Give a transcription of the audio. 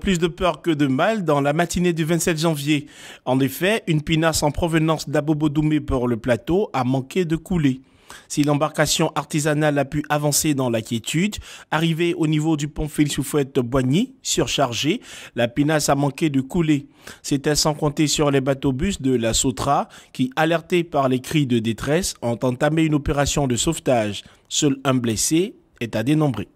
plus de peur que de mal dans la matinée du 27 janvier. En effet, une pinasse en provenance d'Abobodoumé pour le plateau a manqué de couler. Si l'embarcation artisanale a pu avancer dans la quiétude, arrivée au niveau du pont Filsoufouette Boigny, surchargée, la pinasse a manqué de couler. C'était sans compter sur les bateaux-bus de la Sotra qui, alertés par les cris de détresse, ont entamé une opération de sauvetage. Seul un blessé est à dénombrer.